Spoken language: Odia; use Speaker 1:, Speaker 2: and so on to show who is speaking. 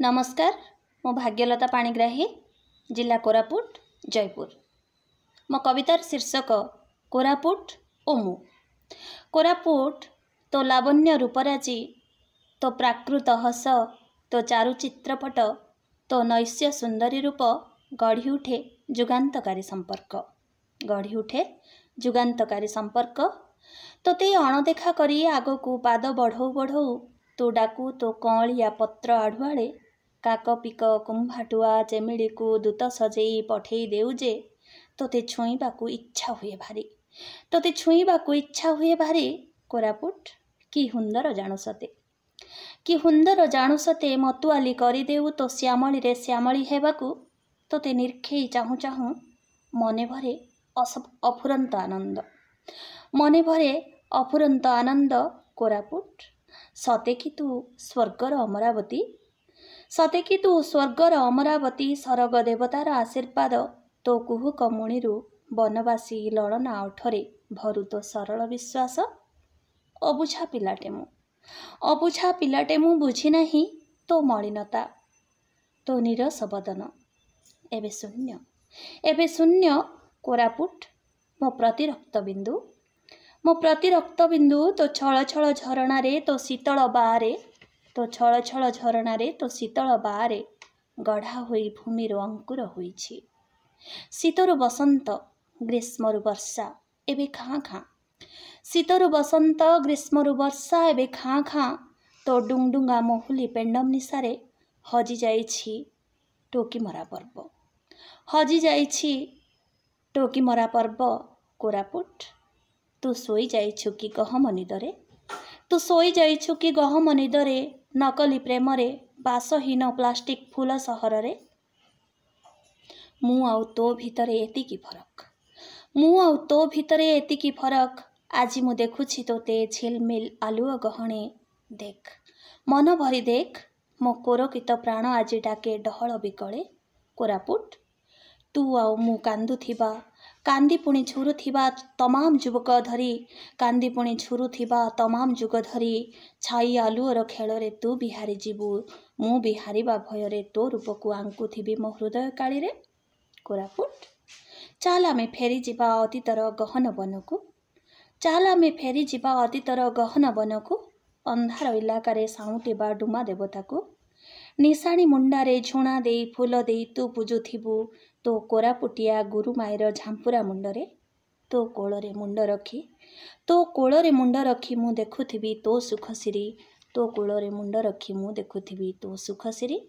Speaker 1: नमस्कार म भाग्यलता पाला कोरापुट जयपुर म कवित शीर्षक कोरापुट ओ मु करापुट तो लावण्य रूपराजी तो प्राकृत हस तो चारु चित्रपट तो नैस्य सुंदरी रूप गढ़ी उठे गढिउठे संपर्क गढ़ी उठे जुगान्तकारी संपर्क तो ते त्यो अणदेखाकरी आगको पाद बढाउ बढौ तो डाकु तो कँिया पत्र आढुआे କାକପିକ କୁମ୍ଭାଟୁଆ ଚେମିଡ଼ିକୁ ଦୂତ ସଜେଇ ପଠେଇ ଦେଉ ଯେ ତୋତେ ଛୁଇଁବାକୁ ଇଚ୍ଛା ହୁଏ ଭାରି ତୋତେ ଛୁଇଁବାକୁ ଇଚ୍ଛା ହୁଏ ଭାରି କୋରାପୁଟ କି ହୁନ୍ଦର ଜାଣୁ ସତେ କି ହୁନ୍ଦର ଜାଣୁ ସତେ ମତୁଆଲି କରିଦେଉ ତୋ ଶ୍ୟାମଳିରେ ଶ୍ୟାମଳି ହେବାକୁ ତୋତେ ନିର୍ଖେଇ ଚାହୁଁ ଚାହୁଁ ମନେ ଭରେ ଅଫୁରନ୍ତ ଆନନ୍ଦ ମନେ ଭରେ ଅଫୁରନ୍ତ ଆନନ୍ଦ କୋରାପୁଟ ସତେ କି ତୁ ସ୍ୱର୍ଗର ଅମରାବତୀ ସତେକି କି ତୁ ସ୍ୱର୍ଗର ଅମରାବତୀ ସରଗ ଦେବତାର ଆଶୀର୍ବାଦ ତୋ କୁହୁକ ମୁଣିରୁ ବନବାସୀ ଲଳନା ଓଠରେ ଭରୁ ତୋ ସରଳ ବିଶ୍ୱାସ ଅବୁଝା ପିଲାଟେ ମୁଁ ଅବୁଝା ପିଲାଟେ ମୁଁ ବୁଝିନାହିଁ ତୋ ମଳିନତା ତୋ ନିରସ ବଦନ ଏବେ ଶୂନ୍ୟ ଏବେ ଶୂନ୍ୟ କୋରାପୁଟ ମୋ ପ୍ରତିରକ୍ତ ବିନ୍ଦୁ ମୋ ପ୍ରତିରକ୍ତ ବିନ୍ଦୁ ତୋ ଛଳ ଛଳ ଝରଣାରେ ତୋ ଶୀତଳ ବାରେ ତୋ ଛଳ ଛଳ ଝରଣାରେ ତୋ ଶୀତଳ ବାରେ ଗଢ଼ା ହୋଇ ଭୂମିର ଅଙ୍କୁର ହୋଇଛି ଶୀତରୁ ବସନ୍ତ ଗ୍ରୀଷ୍ମରୁ ବର୍ଷା ଏବେ ଖାଁ ଖାଁ ଶୀତରୁ ବସନ୍ତ ଗ୍ରୀଷ୍ମରୁ ବର୍ଷା ଏବେ ଖାଁ ଖାଁ ତୋ ଡୁଙ୍ଗୁଙ୍ଗା ମହୁଲି ପେଣ୍ଡମ ନିଶାରେ ହଜିଯାଇଛି ଟୋକିମରା ପର୍ବ ହଜିଯାଇଛି ଟୋକିମରା ପର୍ବ କୋରାପୁଟ ତୁ ଶୋଇଯାଇଛୁ କି ଗହମ ନିଦରେ ତୁ ଶୋଇଯାଇଛୁ କି ଗହମ ନିଦରେ ନକଲି ପ୍ରେମରେ ବାସହୀନ ପ୍ଲାଷ୍ଟିକ୍ ଫୁଲ ସହରରେ ମୁଁ ଆଉ ତୋ ଭିତରେ ଏତିକି ଫରକ ମୁଁ ଆଉ ତୋ ଭିତରେ ଏତିକି ଫରକ ଆଜି ମୁଁ ଦେଖୁଛି ତୋତେ ଝିଲମିଲ ଆଲୁଅ ଗହଣେ ଦେଖ ମନ ଭରି ଦେଖ ମୋ କୋରକିତ ପ୍ରାଣ ଆଜି ଡାକେ ଡହଳ ବିକଳେ କୋରାପୁଟ ତୁ ଆଉ ମୁଁ କାନ୍ଦୁଥିବା पुणि छुरु थिबा तमाम जुवक धरि छुरु थिबा तमाम जुग धरि छै आलुअर खेला तु बिहारी जु मु बिहार भयरे तो रूपको थिबि म हृदय कोरापुट चाल आमे फेरी जिबा अतीतर गहन बनकु आमे फेरी जिबा अतीतर गहन वनको अन्धार इलाकार साउँटी डुमा देवता निसा मुडा झुणाइ फुलु ତୋ କୋରାପୁଟିଆ ଗୁରୁମାଇର ଝାମ୍ପୁରା ମୁଣ୍ଡରେ ତୋ କୋଳରେ ମୁଣ୍ଡ ରଖି ତୋ କୋଳରେ ମୁଣ୍ଡ ରଖି ମୁଁ ଦେଖୁଥିବି ତୋ ସୁଖଶିରି ତୋ କୋଳରେ ମୁଣ୍ଡ ରଖି ମୁଁ ଦେଖୁଥିବି ତୋ ସୁଖଶିରି